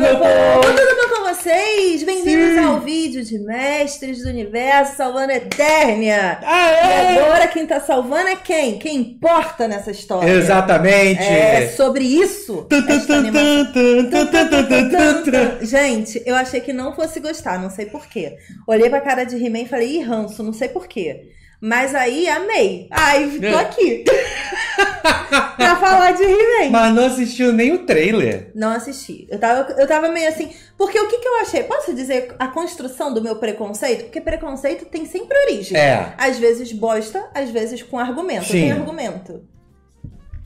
meu Tudo bom com vocês? Bem-vindos ao vídeo de Mestres do Universo Salvando Eternia! Aê! E agora quem tá salvando é quem? Quem importa nessa história? Exatamente! É sobre isso! Gente, eu achei que não fosse gostar, não sei porquê. Olhei pra cara de He-Man e falei, ih, ranço, não sei porquê. Mas aí amei. Aí tô é. aqui. pra falar de He-Man. Mas não assistiu nem o trailer. Não assisti. Eu tava, eu tava meio assim. Porque o que, que eu achei? Posso dizer a construção do meu preconceito? Porque preconceito tem sempre origem. É. Às vezes bosta, às vezes com argumento. Sim. Tem argumento.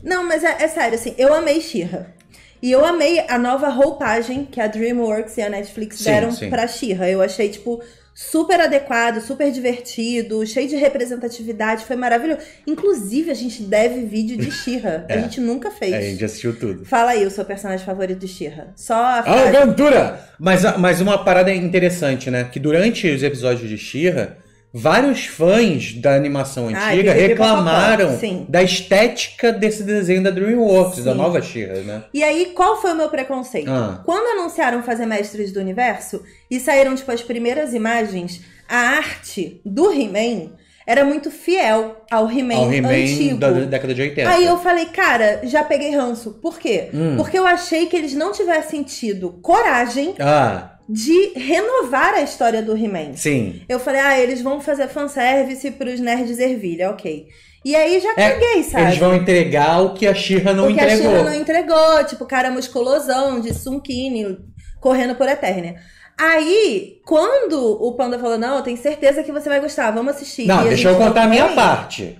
Não, mas é, é sério, assim, eu amei Xirra. E eu amei a nova roupagem que a DreamWorks e a Netflix deram sim, sim. pra Xirra. Eu achei, tipo, super adequado, super divertido, cheio de representatividade, foi maravilhoso. Inclusive, a gente deve vídeo de Xirra. É. A gente nunca fez. É, a gente assistiu tudo. Fala aí o seu personagem favorito de Xirra. Só a ah, frase. Aventura! Mas, mas uma parada interessante, né? Que durante os episódios de Xirra, Vários fãs da animação ah, antiga ah, reclamaram da estética desse desenho da DreamWorks, Sim. da nova Shira, né? E aí, qual foi o meu preconceito? Ah. Quando anunciaram fazer Mestres do Universo e saíram tipo as primeiras imagens, a arte do He-Man era muito fiel ao He-Man He antigo. Da, da década de 80. Aí eu falei, cara, já peguei ranço. Por quê? Hum. Porque eu achei que eles não tivessem tido coragem ah de renovar a história do He-Man. Sim. Eu falei, ah, eles vão fazer fanservice pros nerds ervilha, ok. E aí já é, sabe? Eles vão entregar o que a Xirra não entregou. O que entregou. a Xirra não entregou, tipo, cara musculosão, de sunkini, correndo por Eternia. Aí, quando o Panda falou, não, eu tenho certeza que você vai gostar, vamos assistir. Não, deixa eu contar a minha aí. parte.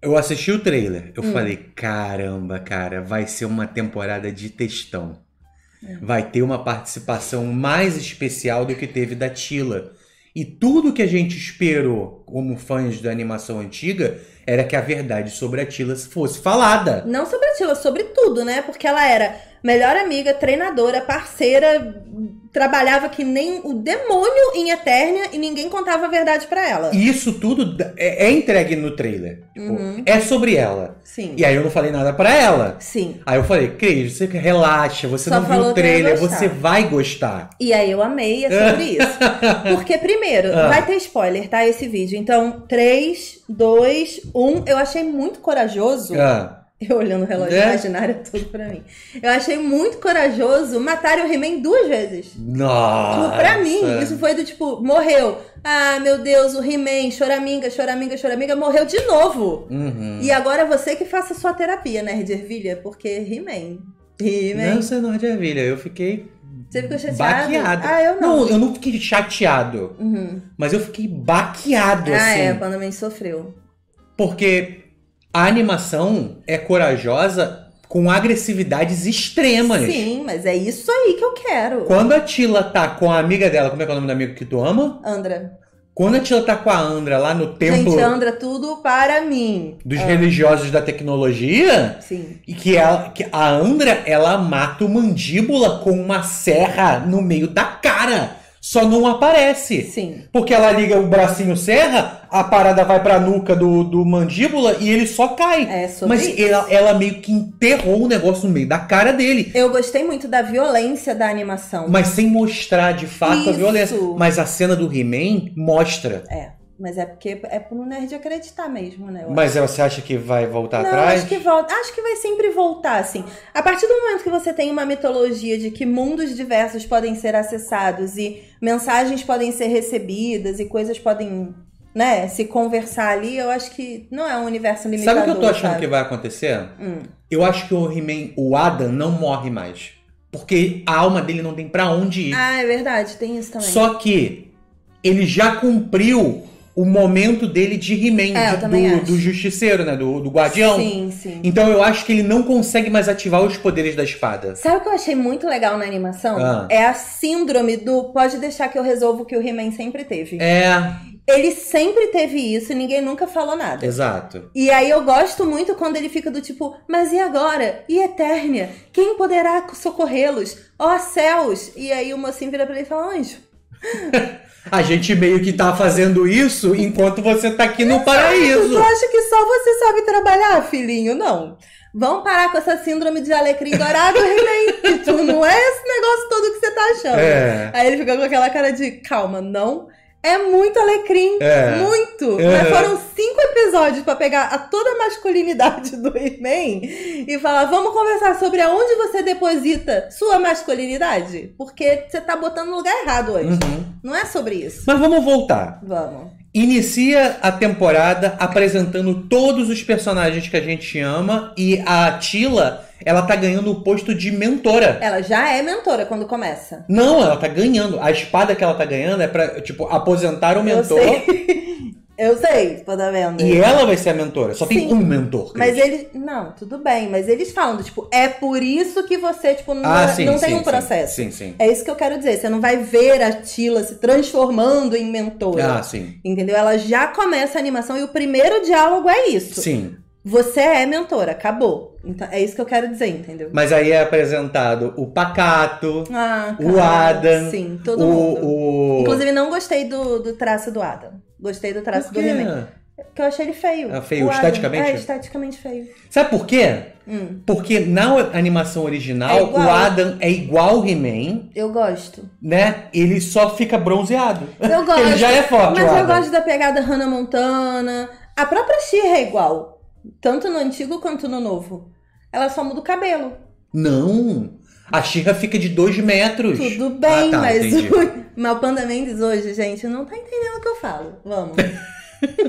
Eu assisti o trailer, eu hum. falei, caramba, cara, vai ser uma temporada de textão. É. Vai ter uma participação mais especial do que teve da Tila. E tudo que a gente esperou como fãs da animação antiga era que a verdade sobre a Tila fosse falada. Não sobre a Tila, sobre tudo, né? Porque ela era melhor amiga, treinadora, parceira, trabalhava que nem o demônio em Eternia e ninguém contava a verdade para ela. E isso tudo é, é entregue no trailer. Tipo, uhum. É sobre ela. Sim. E aí eu não falei nada para ela. Sim. Aí eu falei, Cris, você relaxa, você Só não viu o trailer, você vai gostar. E aí eu amei é sobre isso. Porque, primeiro, ah. vai ter spoiler, tá? Esse vídeo. Então, 3, 2, 1. Eu achei muito corajoso. Ah Eu olhando o relógio é. imaginário, tudo pra mim. Eu achei muito corajoso matar o He-Man duas vezes. Nossa! Tipo, pra mim, isso foi do tipo, morreu. Ah, meu Deus, o He-Man, choraminga, choraminga, choraminga, morreu de novo. Uhum. E agora você que faça sua terapia, né, de ervilha, porque He-Man. He-Man. Não, você é de ervilha, eu fiquei você ficou chateado? Baqueado. Ah, eu não. Não, eu não fiquei chateado. Uhum. Mas eu fiquei baqueado, ah, é, assim. Ah, é, quando a mãe sofreu. Porque a animação é corajosa com agressividades extremas. Sim, mas é isso aí que eu quero. Quando a Tila tá com a amiga dela, como é que é o nome do amigo que tu ama? Andra. Quando a Tila tá com a Andra lá no templo... Gente, Andra, tudo para mim. Dos é. religiosos da tecnologia. Sim. E que, ela, que a Andra, ela mata o mandíbula com uma serra no meio da cara. Só não aparece. Sim. Porque ela liga o bracinho serra, a parada vai pra nuca do, do mandíbula e ele só cai. É, sobre Mas isso. Ela, ela meio que enterrou o negócio no meio da cara dele. Eu gostei muito da violência da animação. Mas sem mostrar de fato isso. a violência. Mas a cena do He-Man mostra. É. Mas é porque é pro nerd acreditar mesmo, né? Eu Mas acho. você acha que vai voltar Não, atrás? Acho que, volta, acho que vai sempre voltar, assim. A partir do momento que você tem uma mitologia de que mundos diversos podem ser acessados e mensagens podem ser recebidas e coisas podem né, se conversar ali, eu acho que não é um universo limitado. Sabe o que eu tô achando sabe? que vai acontecer? Hum. Eu acho que o He-Man, o Adam, não morre mais. Porque a alma dele não tem para onde ir. Ah, é verdade, tem isso também. Só que ele já cumpriu o momento dele de He-Man, é, do, do, justiceiro, né? Do, do guardião. Sim, sim. Então eu acho que ele não consegue mais ativar os poderes da espada. Sabe o que eu achei muito legal na animação? Ah. É a síndrome do pode deixar que eu resolvo que o He-Man sempre teve. É. Ele sempre teve isso e ninguém nunca falou nada. Exato. E aí eu gosto muito quando ele fica do tipo, mas e agora? E Eternia? Quem poderá socorrê-los? Ó oh, céus! E aí o mocinho vira pra ele e fala, anjo. A gente meio que tá fazendo isso enquanto você tá aqui no Exato. paraíso. Tu acha que só você sabe trabalhar, filhinho? Não. Vamos parar com essa síndrome de alecrim dourado, Renan. tu não é esse negócio todo que você tá achando. É. Aí ele ficou com aquela cara de calma, não. É muito alecrim, é. muito. É. Mas foram cinco episódios para pegar a toda a masculinidade do He-Man e falar: vamos conversar sobre aonde você deposita sua masculinidade, porque você tá botando no lugar errado hoje. Uhum. Não é sobre isso. Mas vamos voltar. Vamos. Inicia a temporada apresentando todos os personagens que a gente ama e a Tila, ela tá ganhando o posto de mentora. Ela já é mentora quando começa. Não, ela tá ganhando. A espada que ela tá ganhando é pra, tipo, aposentar o mentor Eu sei, tô da E ela vai ser a mentora. Só Sim. tem um mentor. Cris. Mas eles. Não, tudo bem. Mas eles falam, tipo, é por isso que você, tipo, não, ah, é, sim, não sim, tem um processo. Sim, sim. É isso que eu quero dizer. Você não vai ver a Tila se transformando em mentora. Ah, sim. Entendeu? Ela já começa a animação e o primeiro diálogo é isso. Sim. Você é mentora, acabou. Então, é isso que eu quero dizer, entendeu? Mas aí é apresentado o Pacato, ah, o Adam. Sim, todo o, mundo. O... Inclusive, não gostei do, do traço do Adam gostei do traço do He-Man. Porque eu achei ele feio. É feio, o esteticamente? Adam, é, esteticamente feio. Sabe por quê? Hum. Porque na animação original, é o Adam é igual o He-Man. Eu gosto. Né? Ele só fica bronzeado. Eu gosto. ele já é forte, Mas eu gosto da pegada Hannah Montana. A própria Shira é igual. Tanto no antigo quanto no novo. Ela só muda o cabelo. Não! A Xirra fica de dois metros. Tudo bem, ah, tá, mas o Malpanda Mendes hoje, gente, não tá entendendo o que eu falo. Vamos.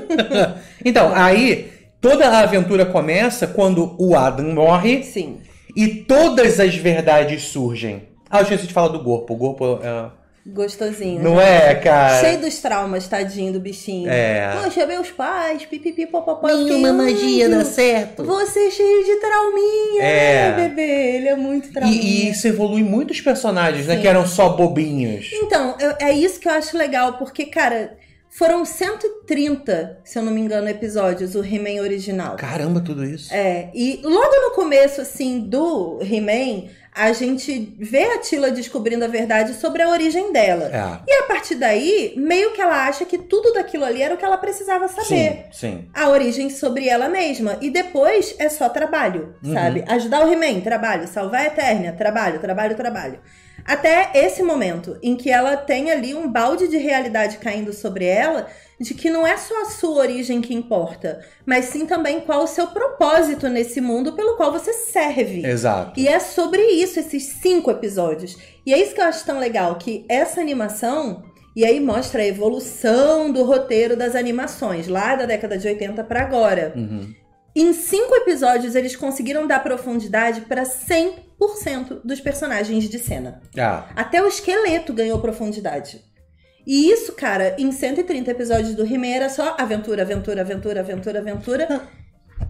então, aí toda a aventura começa quando o Adam morre. Sim. E todas as verdades surgem. Ah, eu esqueci de falar do corpo. O corpo é gostosinho. Não né? é, cara? Cheio dos traumas, tadinho do bichinho. É. Poxa, meus pais, pipipi, popopó. Nenhuma magia dá certo. Você é cheio de trauminha, é. né, bebê? Ele é muito trauminha. E, e isso evolui muitos personagens, Sim. né? Que eram só bobinhos. Então, eu, é isso que eu acho legal, porque, cara... Foram 130, se eu não me engano, episódios, o He-Man original. Caramba, tudo isso. É, e logo no começo, assim, do He-Man, a gente vê a Tila descobrindo a verdade sobre a origem dela. É. E a partir daí, meio que ela acha que tudo daquilo ali era o que ela precisava saber. Sim, sim. A origem sobre ela mesma. E depois é só trabalho, uhum. sabe? Ajudar o He-Man, trabalho. Salvar a Eternia, trabalho, trabalho, trabalho. Até esse momento, em que ela tem ali um balde de realidade caindo sobre ela, de que não é só a sua origem que importa, mas sim também qual o seu propósito nesse mundo pelo qual você serve. Exato. E é sobre isso esses cinco episódios. E é isso que eu acho tão legal, que essa animação. E aí mostra a evolução do roteiro das animações, lá da década de 80 para agora. Uhum. Em cinco episódios, eles conseguiram dar profundidade para 100 dos personagens de cena. Ah. Até o esqueleto ganhou profundidade. E isso, cara, em 130 episódios do he era só aventura, aventura, aventura, aventura, aventura.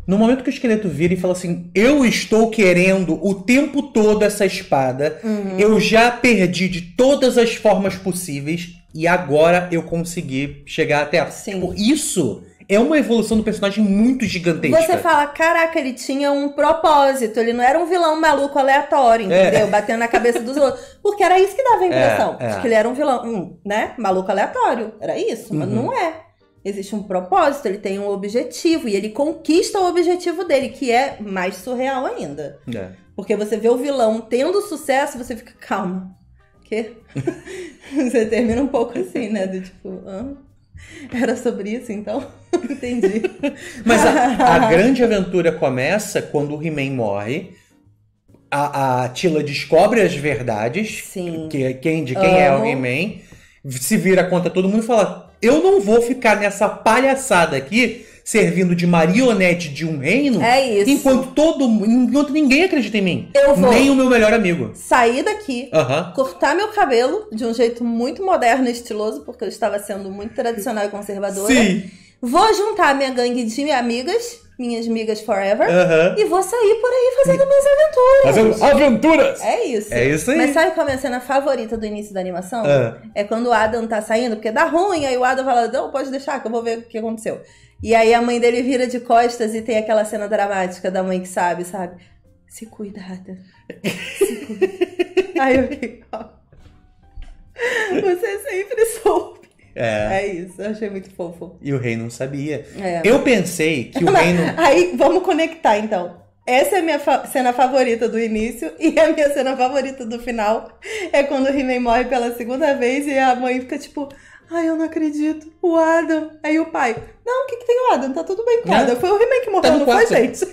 No momento que o esqueleto vira e fala assim: Eu estou querendo o tempo todo essa espada, uhum. eu já perdi de todas as formas possíveis e agora eu consegui chegar até a. Sim. Tipo, isso é uma evolução do personagem muito gigantesca. Você fala, caraca, ele tinha um propósito, ele não era um vilão maluco aleatório, é. entendeu? É. Batendo na cabeça dos outros. Porque era isso que dava a é, impressão. É, é. De que ele era um vilão, né? Maluco aleatório. Era isso, uhum. mas não é. Existe um propósito, ele tem um objetivo e ele conquista o objetivo dele, que é mais surreal ainda. É. Porque você vê o vilão tendo sucesso, você fica, calma. Quê? você termina um pouco assim, né? Do tipo, ah, era sobre isso então? Entendi. Mas a, a grande aventura começa quando o He-Man morre. A, a Tila descobre as verdades. Sim. Que, quem, de quem uhum. é o He-Man. Se vira contra todo mundo e fala: Eu não vou ficar nessa palhaçada aqui servindo de marionete de um reino. É isso. Enquanto todo enquanto ninguém acredita em mim. Eu vou. Nem o meu melhor amigo. Sair daqui, cortar meu cabelo de um jeito muito moderno e estiloso, porque eu estava sendo muito tradicional e conservadora. Sim. Vou juntar minha gangue de amigas, minhas amigas forever, uhum. e vou sair por aí fazendo minhas aventuras. Fazendo aventuras! É isso. É isso aí. Mas sabe qual é a minha cena favorita do início da animação? Uhum. É quando o Adam tá saindo, porque dá ruim, aí o Adam fala, não, pode deixar que eu vou ver o que aconteceu. E aí a mãe dele vira de costas e tem aquela cena dramática da mãe que sabe, sabe? Se cuida, Adam. Se cuida. aí eu fico, ó. Você sempre soube é. é isso, eu achei muito fofo. E o rei não sabia. É. Eu pensei que o rei não. Aí, vamos conectar então. Essa é a minha fa cena favorita do início e a minha cena favorita do final é quando o he morre pela segunda vez e a mãe fica tipo, ai, eu não acredito, o Adam. Aí o pai, não, o que, que tem o Adam? Tá tudo bem com o Adam. Né? Foi o remake morreu, tá não foi, gente?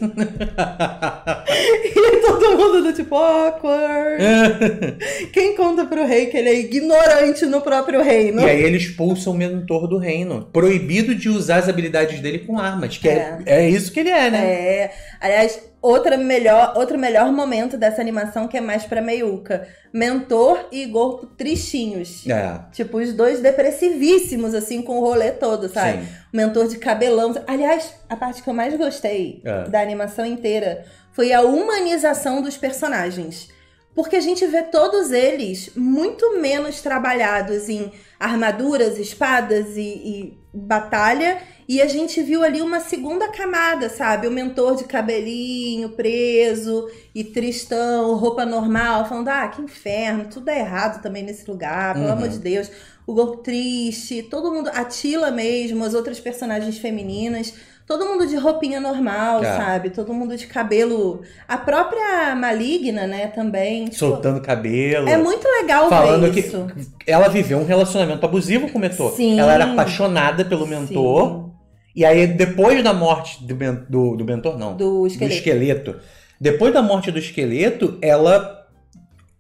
e todo mundo do tipo, awkward. É. Quem conta pro rei que ele é ignorante no próprio reino? E aí ele expulsa o mentor do reino. Proibido de usar as habilidades dele com armas. Que é, é, é isso que ele é, né? É. Aliás, outra melhor, outro melhor momento dessa animação que é mais pra meiuca. Mentor e Igor tristinhos. É. Tipo, os dois depressivíssimos, assim, com o rolê todo, sabe? Sim. O mentor de cabelão. Aliás, a parte que eu mais gostei é. da animação inteira foi a humanização dos personagens. Porque a gente vê todos eles muito menos trabalhados em armaduras, espadas e, e batalha. E a gente viu ali uma segunda camada, sabe? O mentor de cabelinho preso e tristão, roupa normal, falando: ah, que inferno, tudo é errado também nesse lugar, pelo uhum. amor de Deus o triste todo mundo, a Tila mesmo, as outras personagens femininas, todo mundo de roupinha normal, sabe? Todo mundo de cabelo. A própria maligna, né, também. Tipo, Soltando cabelo. É muito legal falando ver isso. Que ela viveu um relacionamento abusivo com o mentor. Sim. Ela era apaixonada pelo mentor. Sim. E aí, depois da morte do, do, do mentor, não. Do esqueleto. do esqueleto. Depois da morte do esqueleto, ela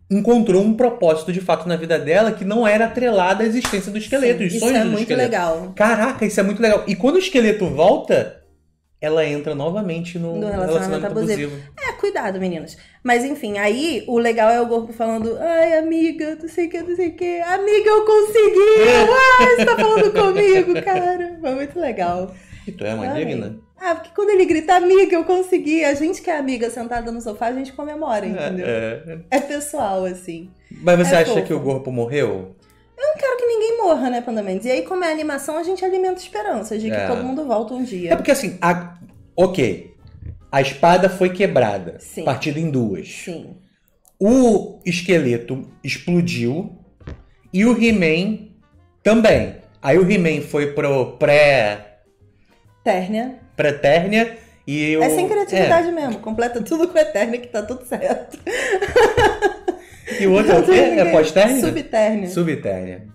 encontrou um propósito de fato na vida dela que não era atrelado à existência do esqueleto, Sim, é esqueleto. Isso é muito legal. Caraca, isso é muito legal. E quando o esqueleto volta, ela entra novamente no, no relacionamento, relacionamento abusivo. abusivo. É, cuidado, meninas. Mas enfim, aí o legal é o corpo falando: ai, amiga, não sei o que, não sei o que. Amiga, eu consegui! Ah, você tá falando comigo, cara. Foi muito legal que tu é uma Amei. digna. Ah, porque quando ele grita amiga, eu consegui. A gente que é amiga sentada no sofá, a gente comemora, é, entendeu? É, é. é pessoal, assim. Mas você é acha fofo. que o corpo morreu? Eu não quero que ninguém morra, né, Pandamentos? E aí, como é animação, a gente alimenta esperanças de que é. todo mundo volta um dia. É porque assim, a... ok. A espada foi quebrada, Sim. partida em duas. Sim. O esqueleto explodiu e o He-Man também. Aí o He-Man foi pro pré Térnia. pré-Térnia E eu... É sem criatividade é. mesmo. Completa tudo com Eternia que tá tudo certo. E o outro é o quê? É pós-térnia? Subtérnia. Subtérnia.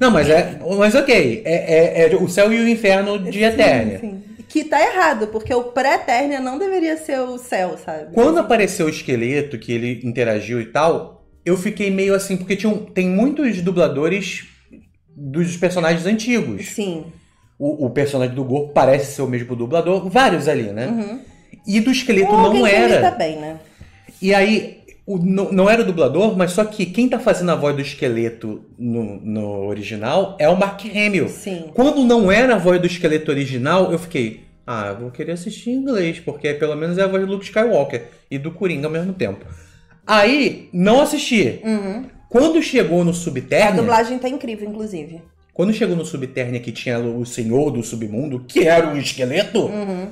Não, mas é. Mas ok. É, é, é o céu e o inferno de Eternia. Sim. Que tá errado, porque o pré-Eternia não deveria ser o céu, sabe? Quando apareceu o esqueleto, que ele interagiu e tal, eu fiquei meio assim, porque tinha um, tem muitos dubladores dos personagens antigos. Sim o, o, personagem do Gorpo parece ser o mesmo dublador, vários ali, né? Uhum. E do esqueleto não era. Bem, né? E aí, o, não, não, era o dublador, mas só que quem tá fazendo a voz do esqueleto no, no original é o Mark Hamill. Sim. Quando não era a voz do esqueleto original, eu fiquei. Ah, eu vou querer assistir em inglês, porque é, pelo menos é a voz do Luke Skywalker e do Coringa ao mesmo tempo. Aí, não assisti. Uhum. Quando chegou no subterrâneo. A dublagem tá incrível, inclusive. Quando chegou no subterrâneo que tinha o senhor do submundo, que era o esqueleto, uhum.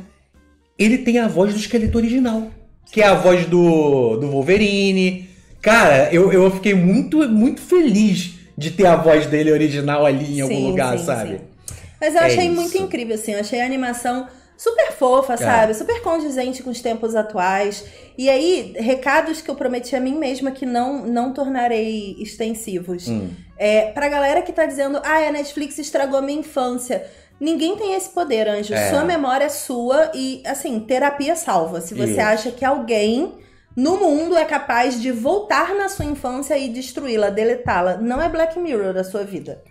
ele tem a voz do esqueleto original. Que é a voz do, do Wolverine. Cara, eu, eu fiquei muito, muito feliz de ter a voz dele original ali em algum lugar, sim, sabe? Sim. Mas eu é achei isso. muito incrível, assim. Eu achei a animação super fofa, é. sabe? Super condizente com os tempos atuais. E aí, recados que eu prometi a mim mesma que não, não tornarei extensivos. Hum. É, pra galera que tá dizendo, ah, a Netflix estragou minha infância. Ninguém tem esse poder, Anjo. É. Sua memória é sua e, assim, terapia salva. Se você Isso. acha que alguém no mundo é capaz de voltar na sua infância e destruí-la, deletá-la, não é Black Mirror da sua vida.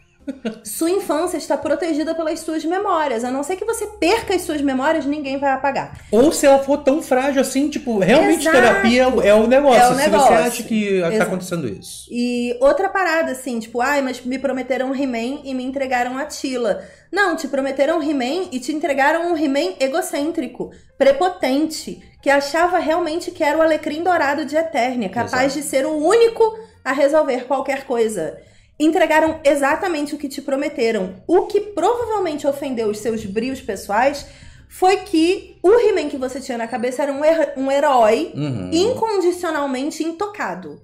Sua infância está protegida pelas suas memórias. A não ser que você perca as suas memórias, ninguém vai apagar. Ou se ela for tão frágil assim, tipo, realmente Exato. terapia é o, é o negócio. É o negócio. Se você acha que está acontecendo isso. E outra parada, assim, tipo, ai, mas me prometeram He-Man e me entregaram a Tila. Não, te prometeram He-Man e te entregaram um He-Man egocêntrico, prepotente, que achava realmente que era o alecrim dourado de Eternia, capaz Exato. de ser o único a resolver qualquer coisa entregaram exatamente o que te prometeram. O que provavelmente ofendeu os seus brios pessoais foi que o He-Man que você tinha na cabeça era um, her um herói uhum. incondicionalmente intocado.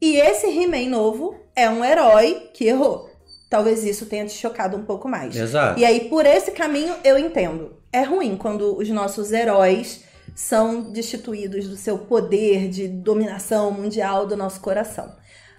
E esse He-Man novo é um herói que errou. Talvez isso tenha te chocado um pouco mais. Exato. E aí, por esse caminho, eu entendo. É ruim quando os nossos heróis são destituídos do seu poder de dominação mundial do nosso coração.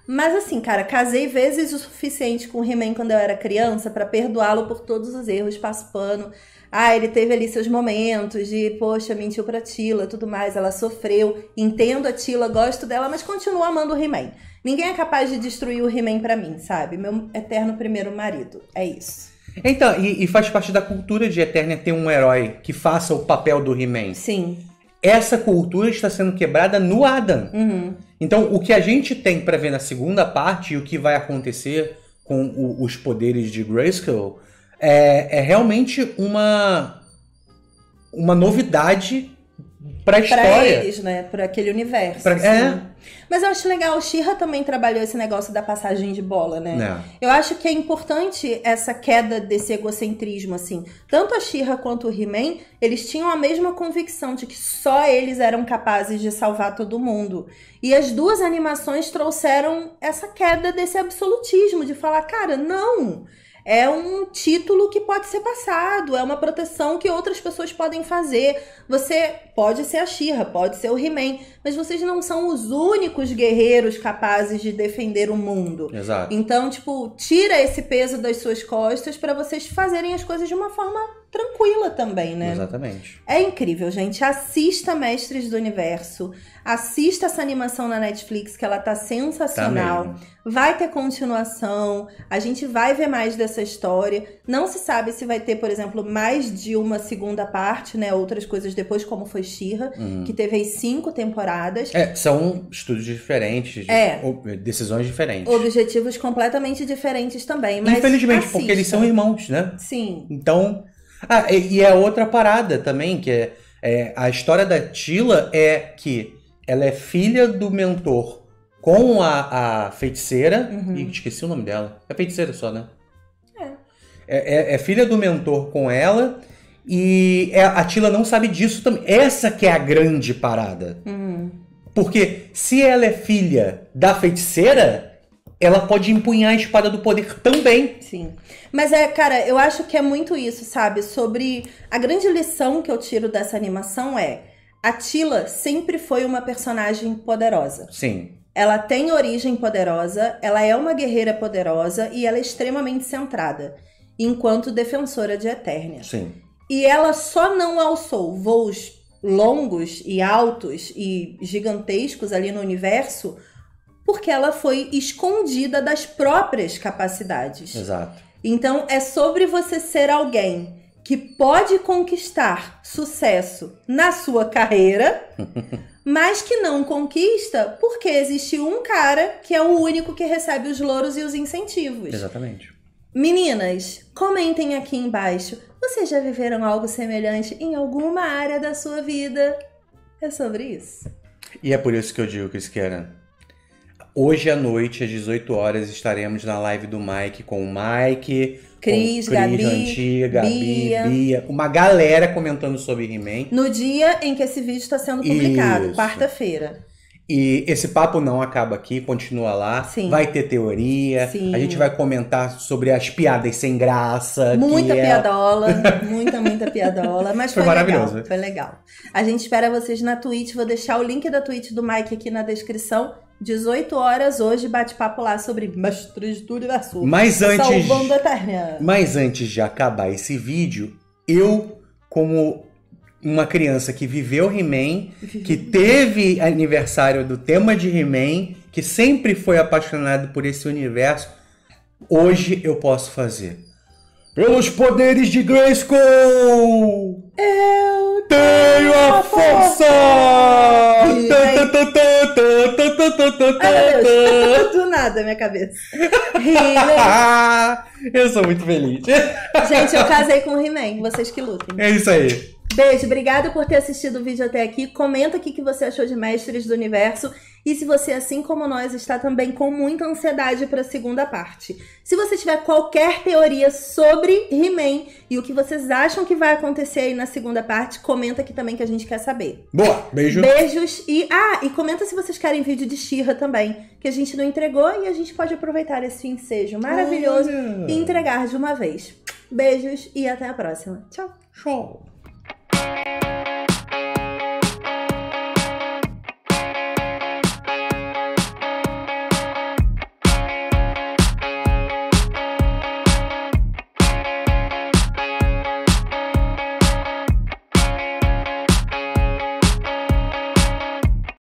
Mas assim, cara, casei vezes o suficiente com o He-Man quando eu era criança para perdoá-lo por todos os erros, passo pano. Ah, ele teve ali seus momentos de, poxa, mentiu pra Tila, tudo mais, ela sofreu, entendo a Tila, gosto dela, mas continuo amando o He-Man. Ninguém é capaz de destruir o He-Man pra mim, sabe? Meu eterno primeiro marido. É isso. Então, e, e faz parte da cultura de Eternia ter um herói que faça o papel do He-Man. Sim essa cultura está sendo quebrada no Adam. Uhum. Então, o que a gente tem para ver na segunda parte e o que vai acontecer com o, os poderes de Grayskull é, é realmente uma, uma novidade pra história. Pra eles, né? Pra aquele universo. Pra... É. Assim. É. Mas eu acho legal, o Shira também trabalhou esse negócio da passagem de bola, né? É. Eu acho que é importante essa queda desse egocentrismo, assim. Tanto a Shira quanto o He-Man, eles tinham a mesma convicção de que só eles eram capazes de salvar todo mundo. E as duas animações trouxeram essa queda desse absolutismo, de falar, cara, não! é um título que pode ser passado, é uma proteção que outras pessoas podem fazer. Você pode ser a Xirra, pode ser o He-Man, mas vocês não são os únicos guerreiros capazes de defender o mundo. Exato. Então, tipo, tira esse peso das suas costas para vocês fazerem as coisas de uma forma tranquila também, né? Exatamente. É incrível, gente. Assista Mestres do Universo. Assista essa animação na Netflix, que ela tá sensacional. Tá vai ter continuação. A gente vai ver mais dessa história. Não se sabe se vai ter, por exemplo, mais de uma segunda parte, né? Outras coisas depois, como foi Shira, uhum. que teve aí cinco temporadas. É, são estudos diferentes, é. decisões diferentes. Objetivos completamente diferentes também. Infelizmente, porque eles são irmãos, né? Sim. Então ah, e, e é outra parada também, que é, é, a história da Tila é que ela é filha do mentor com a, a feiticeira. Uhum. Ih, esqueci o nome dela. É feiticeira só, né? É. É, é, é filha do mentor com ela. E é, a Tila não sabe disso também. Essa que é a grande parada. Uhum. Porque se ela é filha da feiticeira, ela pode empunhar a espada do poder também. Sim. Mas é, cara, eu acho que é muito isso, sabe? Sobre a grande lição que eu tiro dessa animação é a Tila sempre foi uma personagem poderosa. Sim. Ela tem origem poderosa, ela é uma guerreira poderosa e ela é extremamente centrada, enquanto defensora de Eternia. Sim. E ela só não alçou voos longos e altos e gigantescos ali no universo porque ela foi escondida das próprias capacidades. Exato. Então é sobre você ser alguém que pode conquistar sucesso na sua carreira, mas que não conquista porque existe um cara que é o único que recebe os louros e os incentivos. Exatamente. Meninas, comentem aqui embaixo. Vocês já viveram algo semelhante em alguma área da sua vida? É sobre isso. E é por isso que eu digo, Cristiana, Hoje à noite, às 18 horas, estaremos na live do Mike com o Mike, Cris, com Cris, Gabi, Antiga, Gabi, Bia. Bia. Uma galera comentando sobre He-Man. No dia em que esse vídeo está sendo publicado, quarta-feira. E esse papo não acaba aqui, continua lá. Sim. Vai ter teoria. Sim. A gente vai comentar sobre as piadas sem graça. Muita é... piadola, muita, muita piadola. Mas foi, foi maravilhoso. Legal, foi legal. A gente espera vocês na Twitch. Vou deixar o link da Twitch do Mike aqui na descrição. 18 horas hoje, bate-papo lá sobre Mestres do Universo. Mas tá antes. Salvando a Mas antes de acabar esse vídeo, eu, como uma criança que viveu He-Man, que teve aniversário do tema de He-Man, que sempre foi apaixonado por esse universo, hoje eu posso fazer. Pelos poderes de Grayskull! Eu tenho a força! força. Ah, do nada, minha cabeça. eu sou muito feliz. Gente, eu casei com o He-Man, vocês que lutem. É isso aí. Beijo, obrigada por ter assistido o vídeo até aqui. Comenta aqui o que você achou de Mestres do Universo. E se você, assim como nós, está também com muita ansiedade para a segunda parte. Se você tiver qualquer teoria sobre He-Man e o que vocês acham que vai acontecer aí na segunda parte, comenta aqui também que a gente quer saber. Boa, beijo. Beijos e ah, e comenta se vocês querem vídeo de Shira também, que a gente não entregou e a gente pode aproveitar esse ensejo maravilhoso Ai. e entregar de uma vez. Beijos e até a próxima. Tchau. Tchau.